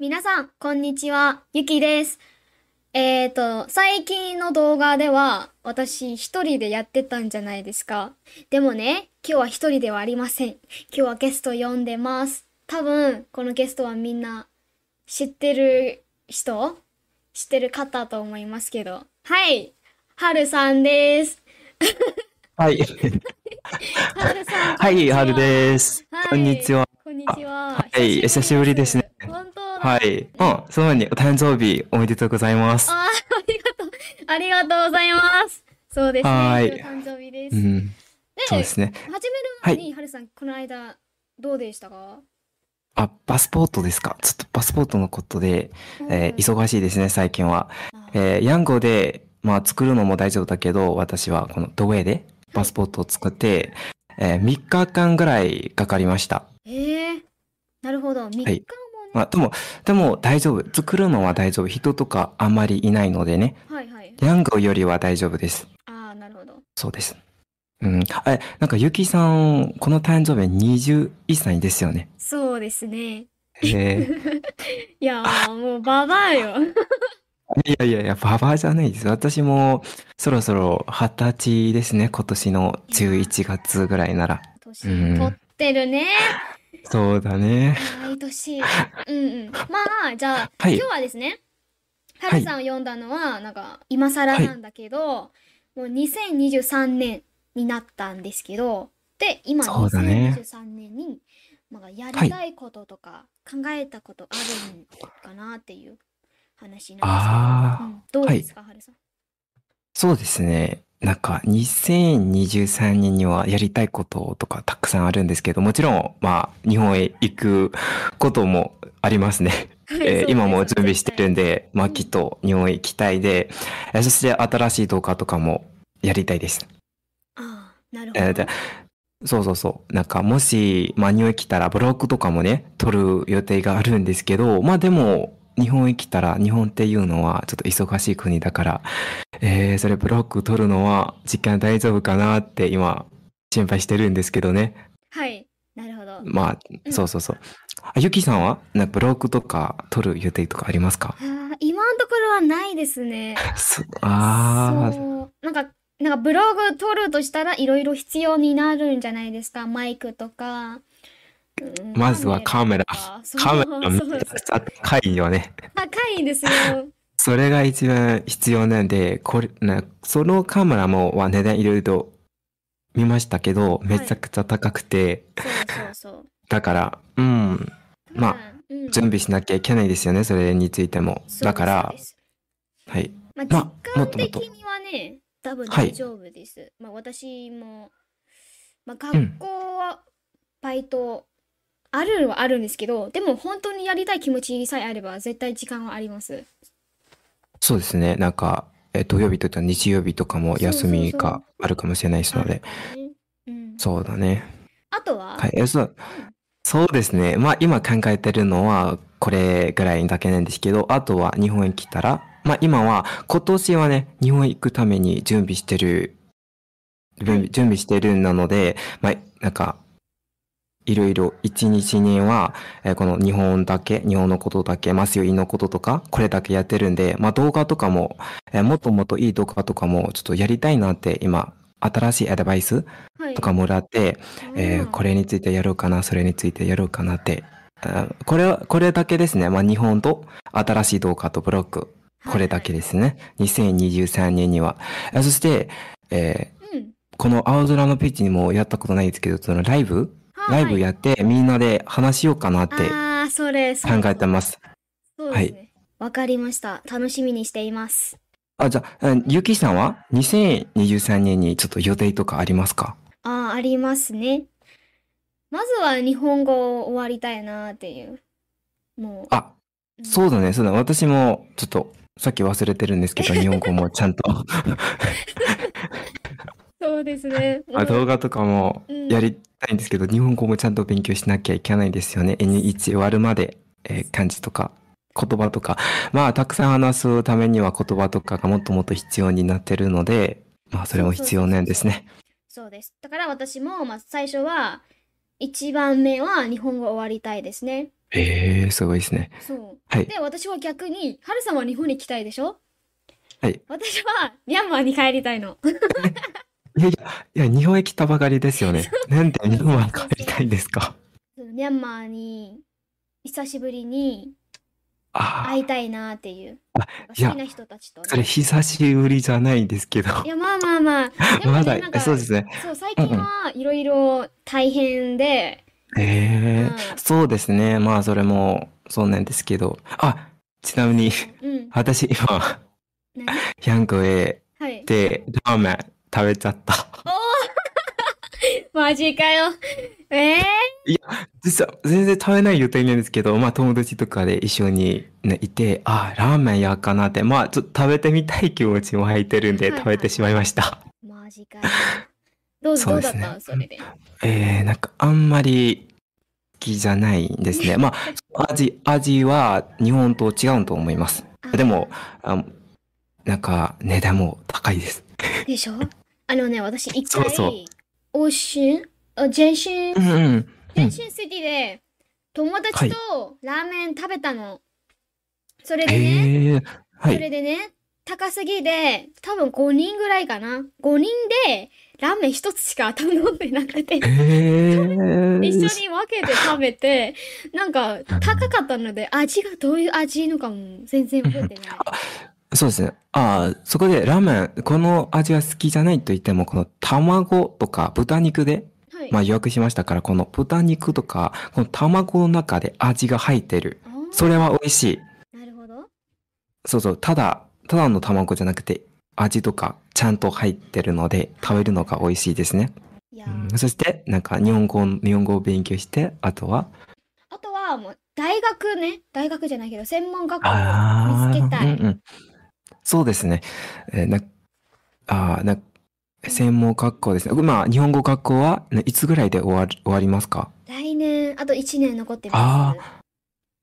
皆さん、こんにちは。ゆきです。えっ、ー、と、最近の動画では、私一人でやってたんじゃないですか。でもね、今日は一人ではありません。今日はゲスト呼んでます。多分、このゲストはみんな知ってる人知ってる方と思いますけど。はい。はるさんです。はい。はるさん。はい、はるです。こんにちは。こんにちは。はい、久しぶりですね。本はい。うん、そのようにお誕生日おめでとうございます。ああ、りがとう。ありがとうございます。そうですね。はい。誕生日です。うん、そうですね。始める前に、はる、い、さん、この間、どうでしたかあ、パスポートですか。ちょっとパスポートのことで、うん、えー、忙しいですね、最近は。えー、ヤンゴで、まあ、作るのも大丈夫だけど、私はこのドウェイでパスポートを作って、はい、えー、3日間ぐらいかかりました。ええー、なるほど。3日もまあ、でも、でも大丈夫。作るのは大丈夫。人とかあまりいないのでね。はいはい。ヤングよりは大丈夫です。ああ、なるほど。そうです。うん。え、なんか、ゆきさん、この誕生日21歳ですよね。そうですね。え ー、いやもう、ババアよ。いやいやいや、ババアじゃないです。私も、そろそろ二十歳ですね。今年の11月ぐらいなら。年取ってるね。うんそうだね。毎年。うんうん。まあ、じゃあ、はい今日はですね、はるさんを呼んだのは、なんか、今更なんだけど、もう2023年になったんですけど、で、今、そうだね2023年に、まあ、やりたいこととか、考えたことあるんかなっていう話なんですけど、ああ、うん、どうですか、はるさん。そうですね。なんか2023年にはやりたいこととかたくさんあるんですけど、もちろん、まあ、日本へ行くこともありますね。えー、今も準備してるんで、まあ、きっと日本へ行きたいで、そして新しい動画とかもやりたいです。ああ、なるほど。そうそうそう。なんか、もし、まあ、日本へ来たらブログとかもね、撮る予定があるんですけど、まあでも、日本行来たら、日本っていうのはちょっと忙しい国だから、えー、それブロック取るのは時間大丈夫かなって今、心配してるんですけどね。はい。なるほど。まあ、うそうそうそう。あゆきさんはなんブロクとか取る予定とかありますか今のところはないですね。ああ。なんか、なんかブログ取るとしたらいろいろ必要になるんじゃないですか。マイクとか、まずはカメラ。カメラめっちゃ高いよね。高いんですよ。それが一番必要なんで、これ、ね、そのカメラもは値段いろいろと見ましたけど、めちゃくちゃ高くて。そうそう だから、うん。まあ、うん、準備しなきゃいけないですよね、それについても。だから、はい。まあ、まあ、的にはね、多分大丈夫です。はい、まあ、私も、まあ、学校はバイトあるはあるんですけど、でも本当にやりたい気持ちさえあれば、絶対時間はあります。そうですね。なんか、え土曜日とか日曜日とかも休みがあるかもしれないですので。そうだね。あとは、はいそう、そうですね。まあ今考えてるのはこれぐらいだけなんですけど、あとは日本へ来たら、まあ今は今年はね、日本へ行くために準備してる、準備してるなので、まあなんかいろいろ一日には、えー、この日本だけ、日本のことだけ、マスヨイのこととか、これだけやってるんで、まあ動画とかも、えー、もっともっといい動画とかもちょっとやりたいなって今、新しいアドバイスとかもらって、はい、えー、これについてやろうかな、それについてやろうかなって、これこれだけですね。まあ日本と新しい動画とブロック、これだけですね。はい、2023年には。そして、えー、うん、この青空のピッチにもやったことないですけど、そのライブライブやって、みんなで話しようかなって考えてます。そうですね。わ、はい、かりました。楽しみにしています。あ、じゃあ、ゆきさんは2023年にちょっと予定とかありますかあ、ありますね。まずは日本語を終わりたいなっていう。もう。あ、そうだね、そうだ、私もちょっとさっき忘れてるんですけど、日本語もちゃんとそうですね。あ動画とかもやり、たいんですけど、日本語もちゃんと勉強しなきゃいけないですよね。N1 終わるまで、えー、漢字とか言葉とか。まあ、たくさん話すためには言葉とかがもっともっと必要になってるので、まあ、それも必要なんですね。そうです。だから私も、まあ、最初は、一番目は日本語終わりたいですね。えー、すごいですね。そう。はい。で、私は逆に、春さんは日本に来たいでしょはい。私は、ミャンマーに帰りたいの。いやいや、日本へ来たばかりですよね。なんで日本は帰りたいんですかミャンマーに久しぶりに会いたいなっていう。好きな人たちと、ね、それ久しぶりじゃないですけど。いや、まあまあまあ。ね、まだ、そうですね。そう、最近はいろいろ大変で。へ、えー、うん、そうですね。まあ、それもそうなんですけど。あ、ちなみに、うん、私今、ヤングへ行って、ラーメン食べちゃった。マジかよ。ええー、いや、実は全然食べない予定なんですけど、まあ友達とかで一緒に、ね、いて、あ、ラーメンやかなって、まあちょっと食べてみたい気持ちも入ってるんで、食べてしまいました。マジかよ。どうどうだったそれで。えー、なんかあんまり好きじゃないんですね。まあ、味、味は日本と違うと思います。でも、あなんか値段も高いです。でしょあのね、私一回、そうそうあジェンシン、うんうん、ジェンシンシティで友達とラーメン食べたの。はい、それでね、えーはい、それでね、高すぎで、多分5人ぐらいかな。5人で、ラーメン一つしか頼んでなくて、えー、一緒に分けて食べて、なんか高かったので、味がどういう味のかも全然覚えてない。そうですね。ああ、そこでラーメン、この味は好きじゃないと言っても、この卵とか豚肉で、はい、まあ予約しましたから、この豚肉とか、この卵の中で味が入ってる。それは美味しい。なるほど。そうそう、ただ、ただの卵じゃなくて、味とかちゃんと入ってるので、食べるのが美味しいですね。うん、そして、なんか日本語、日本語を勉強して、あとはあとはもう、大学ね、大学じゃないけど、専門学校を見つけたい。そうですね。えー、な、ああ、な、専門学校ですね。まあ、日本語学校はいつぐらいで終わ終わりますか来年、あと1年残ってます。あ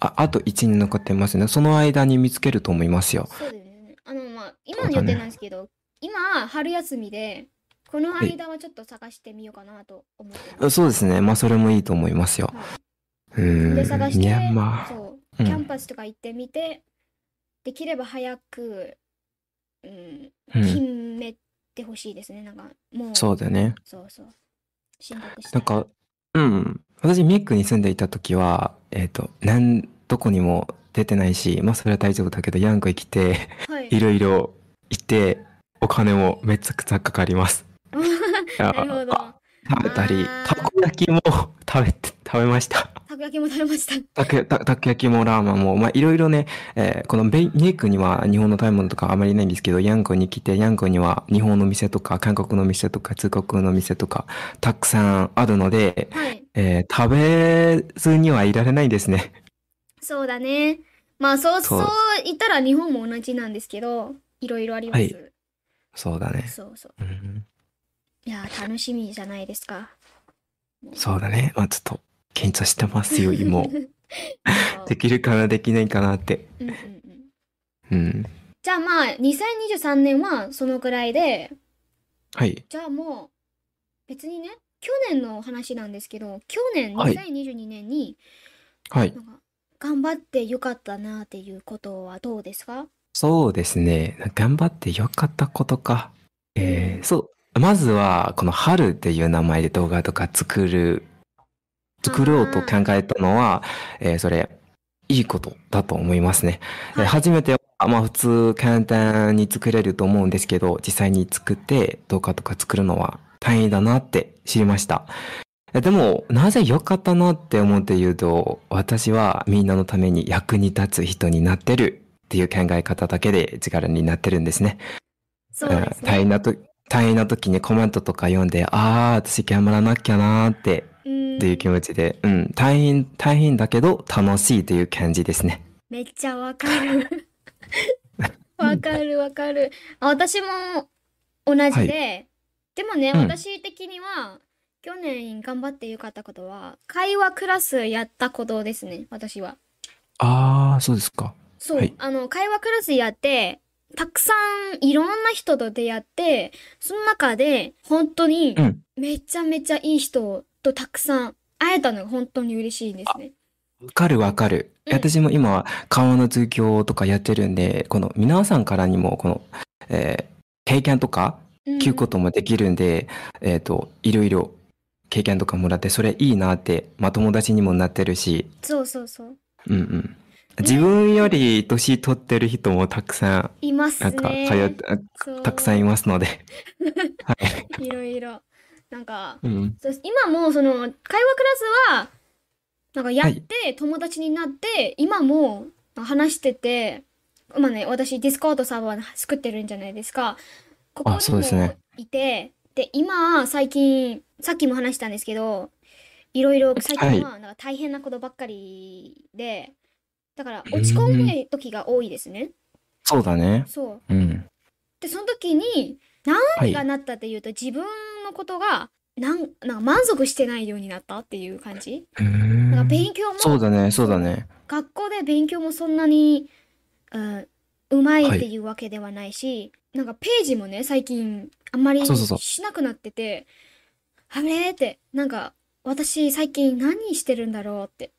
あ、あと1年残ってますね。その間に見つけると思いますよ。そうですね。あの、まあ、今の予定なんですけど、ね、今、春休みで、この間はちょっと探してみようかなと思ってます。そうですね。まあ、それもいいと思いますよ。はい、うん。で、探して、まあ、そう、キャンパスとか行ってみて、うん、できれば早くうん、決めてほしいですね。なんか、もう。そうだよね。そうそう。なんか、うん。私、ミックに住んでいた時は、えっ、ー、と、なん、どこにも出てないし、まあ、それは大丈夫だけど、ヤングへ来て、はい、いろいろ行って、お金もめちゃくちゃかかります。なるほど。食べたり、たこ焼きも食べて、食べました。く焼きも食べました。たく、た、たく焼きもラーマンも、まあ、いろいろね、えー、このベイ、ニエクには日本の食べ物とかあまりないんですけど、ヤンコに来て、ヤンコには日本の店とか、韓国の店とか、中国の店とか、たくさんあるので、はい、えー、食べずにはいられないですね。そうだね。まあ、そう、そう、い言ったら日本も同じなんですけど、いろいろあります。はい、そうだね。そうそう。うん、いや、楽しみじゃないですか。そうだね。まあ、ちょっと検査してますよ、今。できるかな、できないかなって。うんうんうん。うん、じゃあまあ、2023年はそのくらいで、はい。じゃあもう、別にね、去年の話なんですけど、去年、2022年に、はい。頑張ってよかったなっていうことはどうですかそうですね。頑張ってよかったことか。えー、そう。まずは、この春っていう名前で動画とか作る作ろうと考えたのは、えー、それ、いいことだと思いますね。えい、初めては、まあ普通簡単に作れると思うんですけど、実際に作って動画とか作るのは大変だなって知りました。でも、なぜ良かったなって思って言うと、私はみんなのために役に立つ人になってるっていう考え方だけで力になってるんですね。そうですね。大変なと、大変な時にコメントとか読んで、ああ、私頑張らなきゃなーってっていう気持ちで、うん、大変、大変だけど楽しいという感じですね。めっちゃわかる。わかるわかる。あ、私も同じで、はい、でもね、うん、私的には、去年頑張ってよかったことは、会話クラスやったことですね、私は。ああ、そうですか。そう、はい、あの、会話クラスやって、たくさんいろんな人と出会って、その中で本当にめちゃめちゃいい人とたくさん会えたのが本当に嬉しいですね。わかるわかる。うん、私も今は緩和の通教とかやってるんで、この皆さんからにもこの、えー、経験とか聞くこともできるんで、うん、えっ、といろいろ経験とかもらってそれいいなって、まあ、友達にもなってるし。そうそうそう。うんうん。自分より年取ってる人もたくさん、ね、います、ね、なんか通たくさんいますので、はい、いろいろなんか、うん、今もその会話クラスはなんかやって、友達になって、はい、今も話しててまあね私ディスコードサーバー作ってるんじゃないですかここにもいて、ね、で,、今最近さっきも話したんですけどいろいろ最近はなんか大変なことばっかりで、だから落ち込む時が多いですね、そうだねそう、うん、でその時に何がなったっていうと、はい、自分のことがなんなんか満足してないようになったっていう感じなんか勉強もそうだねそうだね学校で勉強もそんなに、うん、うまいっていうわけではないし、はい、なんかページもね最近あんまりしなくなっててあれってなんか私最近何してるんだろうって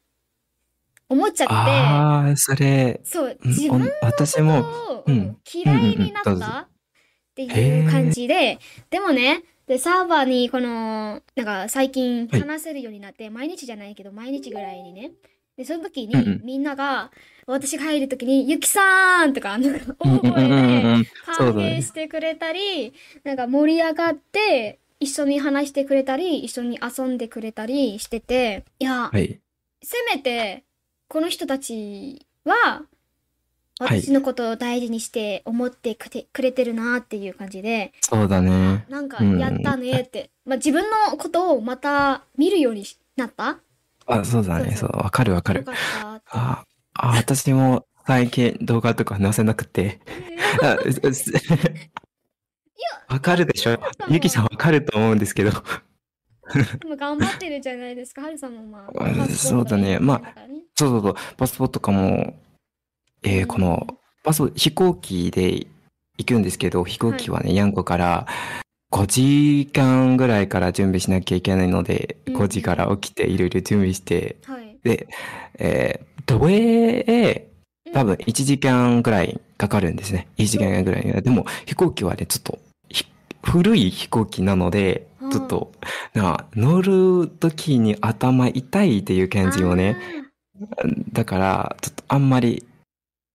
思っちゃってああそれそう自分のことを嫌いになったっていう感じで、でもねでサーバーにこのなんか最近話せるようになって、毎日じゃないけど毎日ぐらいにねでその時に、んうんみんなが私が入る時に「ゆきさーん!」とかなんか大声う歓迎してくれたり、なんか盛り上がって一緒に話してくれたり一緒に遊んでくれたりしてていや、はい。せめてこの人たちは私のことを大事にして思ってくてくれてるなっていう感じで、そうだね。なんかやったねって、まあ、自分のことをまた見るようになったあ、そうだね。そうわかるわかる。かあ、あ、私も最近動画とか載せなくて。あわかるでしょう。ゆきさんわかると思うんですけど。も頑張ってるじゃないですか、ハルさんもまあ。そうだねまあそうそうそう。パスポートとかもえー、この、まあ、そう、飛行機で行くんですけど、飛行機はね、はい、ヤンコから5時間ぐらいから準備しなきゃいけないので、5時から起きていろいろ準備して、で、えー、都へ多分1時間ぐらいかかるんですね。1時間ぐらい。でも飛行機はね、ちょっと古い飛行機なので、ちょっと、な乗る時に頭痛いっていう感じをね、だから、ちょっとあんまり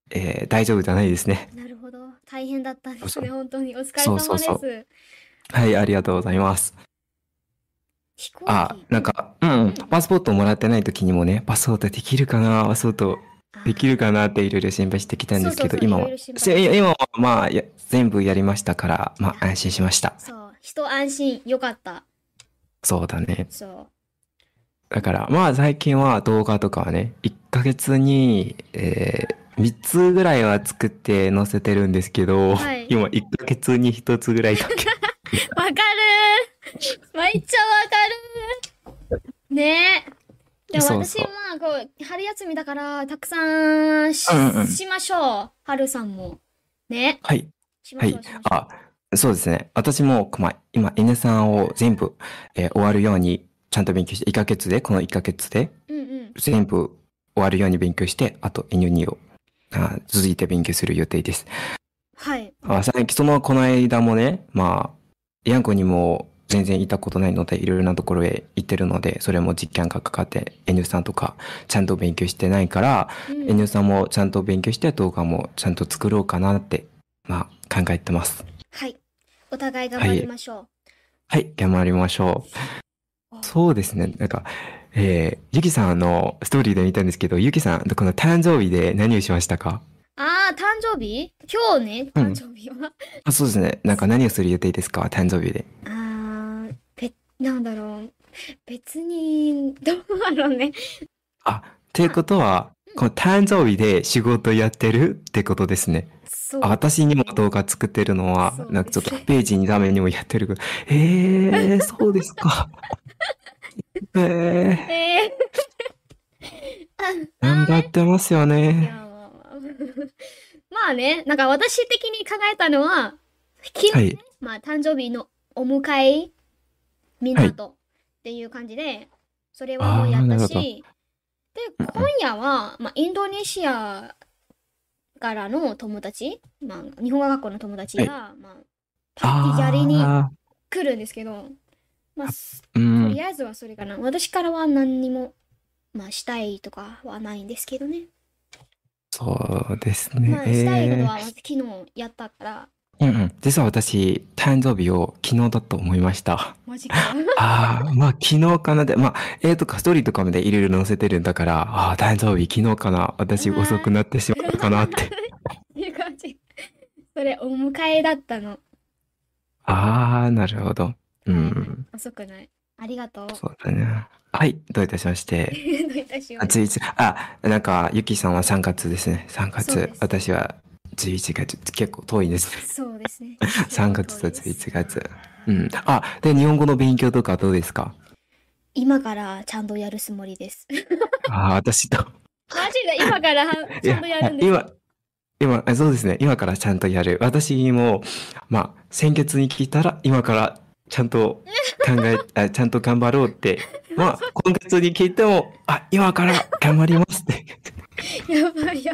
えー、大丈夫じゃないですね。なるほど。大変だったんですね。本当にお疲れ様ですそうそうそう。はい、ありがとうございます。飛行機あ、なんか、うん、うん、パスポートもらってない時にもね、パスポートできるかな、パスポートできるかなっていろいろ心配してきたんですけど、今は、今はまあ全部やりましたから、まあ安心しました。そう、人安心、よかった。そうだね。そう。だから、まあ最近は動画とかはね、1ヶ月に、えー、3つぐらいは作って載せてるんですけど、はい、今1ヶ月に1つぐらいだけ。わかるめっちゃわかるねでも私はこう春休みだからたくさんしうんうん、しましょう春さんもねはいはいあそうですね私も、ま今犬さんを全部、えー、終わるようにちゃんと勉強して1ヶ月でこの1ヶ月で全部終わるように勉強して、うんうん、あと犬2をあ続いて勉強する予定です。はい。あさっきそのこの間もね、まあ、ヤンコにも全然行ったことないので、いろいろなところへ行ってるので、それも実感がかかって、N さんとかちゃんと勉強してないから、うん、N さんもちゃんと勉強して動画もちゃんと作ろうかなって、まあ、考えてます。はい。お互い頑張りましょう。はい、はい、頑張りましょう。そうですね。なんか、えー、ゆきさんのストーリーで見たんですけど、ゆきさん、この誕生日で何をしましたかああ、誕生日今日ね、誕生日は、うん、あ。そうですね。なんか何をする予定ですか誕生日で。ああ、べ、なんだろう。別に、どうだろうね。あ、っていうことは、この誕生日で仕事やってるってことですね。そう、私にも動画作ってるのは、なんかちょっとページに画面にもやってるええー、そうですか。ええー、頑張ってますよね。まあね、なんか私的に考えたのは、昨日、ね、はい、まあ誕生日のお迎え、みんなと、っていう感じで、それはもうやったし、で、今夜は、まあ、インドネシアからの友達、まあ、日本語学校の友達が、まあ、パッティジャリに来るんですけど、まあ、そりあえずはそれかな。私からは何にも、まあ、したいとかはないんですけどね。そうですね。まあ、したいことは、昨日やったから。うんうん、実は私、誕生日を昨日だと思いました。マジか。ああ、まあ昨日かなで、まあ絵とかストーリーとかまでいろいろ載せてるんだから、ああ、誕生日昨日かな、私遅くなってしまったかなって。いう感じ。それ、お迎えだったの。ああ、なるほど。うん。遅くない。ありがとう。そうだね。はい、どういたしまして。どういたしまして。あ、1あ、なんか、ゆきさんは3月ですね。3月、私は11月、結構遠いですね。そうですね。3 月と11月。うん。あ、で、日本語の勉強とかどうですか今からちゃんとやるつもりです。あ、私と。マジで今からちゃんとやるんです今、今、そうですね。今からちゃんとやる。私も、まあ、先月に聞いたら、今からちゃんと考え、あちゃんと頑張ろうって。まあ、今月に聞いても、あ、今から頑張りますって。やばいや。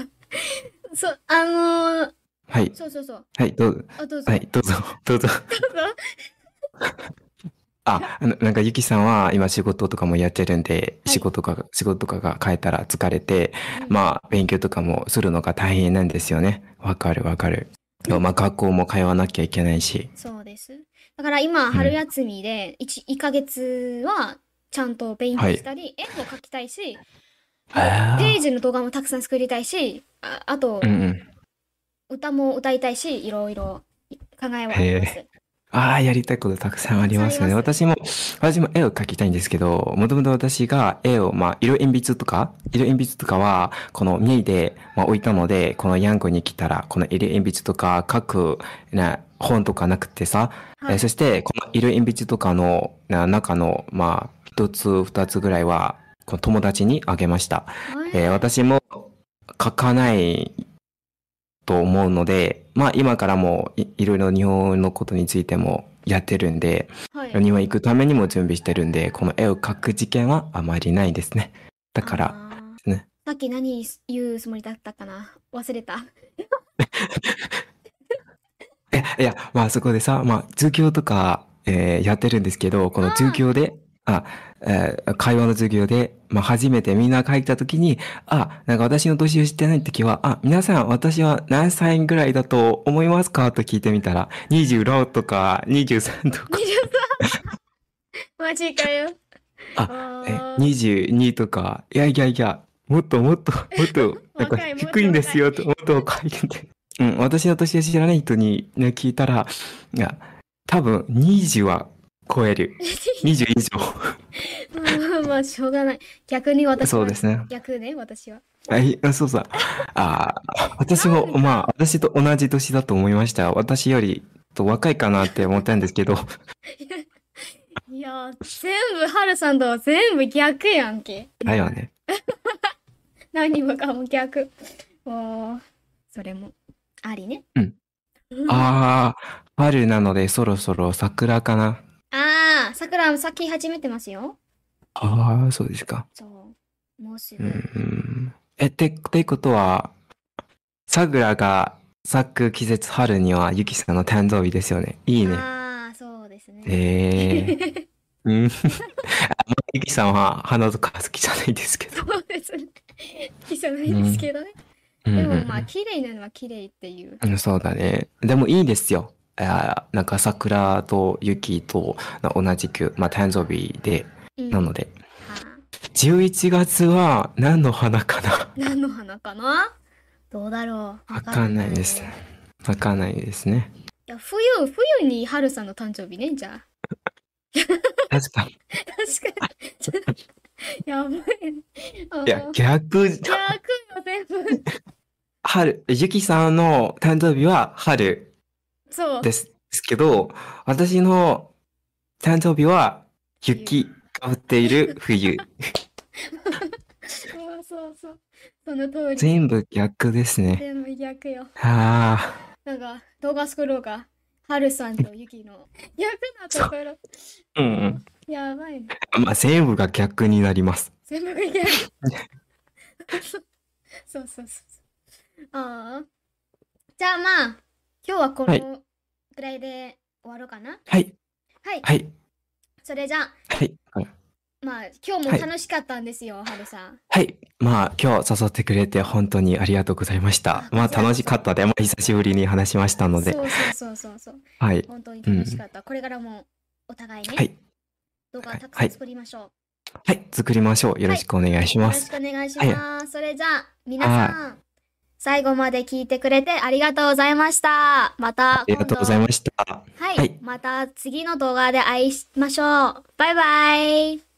そう、あのー、はい。そうそうそう。はい、どうぞ。あ、どうぞ。はい、どうぞ。どうぞ。どうぞ あどうぞはいどうぞどうぞああの、なんか、ゆきさんは今仕事とかもやってるんで、はい、仕事か、仕事とかが変えたら疲れて、はい、まあ、勉強とかもするのが大変なんですよね。わかるわかる。まあ、学校も通わなきゃいけないし。そうです。だから今、春休みで1、1ヶ月はちゃんとペントしたり、絵も描きたいし、ページの動画もたくさん作りたいし、ああと、うん歌も歌いたいし、いろいろ考えはあります。ああ、やりたいことたくさんありますよね。私も、私も絵を描きたいんですけど、もともと私が絵を、まあ、色鉛筆とか、色鉛筆とかは、このミーで、まあ、置いたので、このヤングに来たら、この色鉛筆とか描く、な、本とかなくてさ、はい、えそしてこのいる鉛筆とかの中のまあ一つ二つぐらいはこの友達にあげました、えー、私も書かないと思うのでまあ今からもいろいろ日本のことについてもやってるんで、はい、日本行くためにも準備してるんでこの絵を描く事件はあまりないですねだからねさっき何言うつもりだったかな忘れた いや、まあそこでさ、まあ、通教とか、えーやってるんですけど、この通教で、あ、えー会話の授教で、まあ初めてみんな帰った時に、あ、なんか私の年を知ってない時は、あ、皆さん私は何歳ぐらいだと思いますかと聞いてみたら、26とか23とか、マジかよ。あ、え22とか、いやいやいや、もっともっと、もっと、なんか低いんですよと、もっと書いてて。うん、私の年知らない人に、ね、聞いたら、いや、多分20は超える。20 以上。まあまあ、しょうがない。逆に私は。そうですね。逆ね、私は。はい、そうさ。ああ、私も、まあ、私と同じ年だと思いました。私よりと若いかなって思ったんですけど。いや、全部、はるさんとは全部逆やんけ。だよね。何もかも逆。もう、それも。ありね。うん。ああ、春なのでそろそろ桜かな。ああ、桜咲き始めてますよ。ああ、そうですか。そう。もうすぐ。うん、え、て、ってことは、桜が咲く季節春にはゆきさんの誕生日ですよね。いいね。ああ、そうですね。ええー。うん。ゆきさんは花とか好きじゃないですけど。そうですね。好きじゃないですけどね。うんでもまあ綺麗なのは綺麗っていう。そうだね。でもいいですよ。あなんか桜と雪と同じく、まあ、誕生日で、うんなので。は11月は何の花かな何の花かなどうだろう。わかんないですね。わかんないですね。や冬冬に春さんの誕生日ねじゃあ。確かに。確かに。やばい。いや、逆、逆よ全部。春、ゆきさんの誕生日は春そうですですけど、私の誕生日は雪かぶっている冬。そうそうそう。その通り。全部逆ですね。全部逆よ。ああ。なんか動画作ろうか。はるさんとゆきの逆なところ。ううん、うん。やばいね。まあ全部が逆になります。全部が逆。そうそうそう。ああ。じゃあまあ、今日はこのぐらいで終わろうかな。はい。はい。はい。それじゃあ、はい。はい。まあ、今日も楽しかったんですよ、ハルさん。はい。まあ、今日誘ってくれて本当にありがとうございました。あ、まあ、楽しかったで、まあ、久しぶりに話しましたので。そうそうそうそうはい。本当に楽しかった。これからもお互いはね、い。動画たくさん作りましょう。はい。作りましょう。よろしくお願いします。よろしくお願いしはい。ます。それじゃあ、皆さん、最後まで聞いてくれてありがとうございました。また、ありがとうございました。はい、はい、また次の動画で会いましょう。バイバイ。